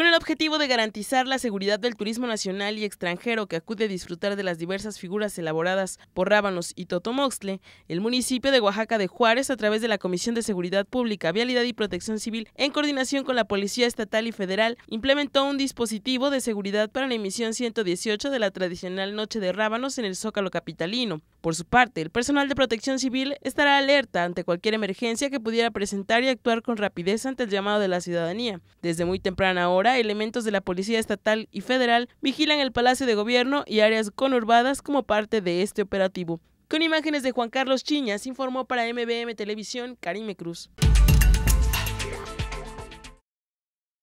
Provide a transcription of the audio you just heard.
con el objetivo de garantizar la seguridad del turismo nacional y extranjero que acude a disfrutar de las diversas figuras elaboradas por Rábanos y Totomoxle, el municipio de Oaxaca de Juárez, a través de la Comisión de Seguridad Pública, Vialidad y Protección Civil, en coordinación con la Policía Estatal y Federal, implementó un dispositivo de seguridad para la emisión 118 de la tradicional Noche de Rábanos en el Zócalo Capitalino. Por su parte, el personal de protección civil estará alerta ante cualquier emergencia que pudiera presentar y actuar con rapidez ante el llamado de la ciudadanía. Desde muy temprana hora, elementos de la Policía Estatal y Federal vigilan el Palacio de Gobierno y áreas conurbadas como parte de este operativo. Con imágenes de Juan Carlos Chiñas, informó para MBM Televisión Karime Cruz.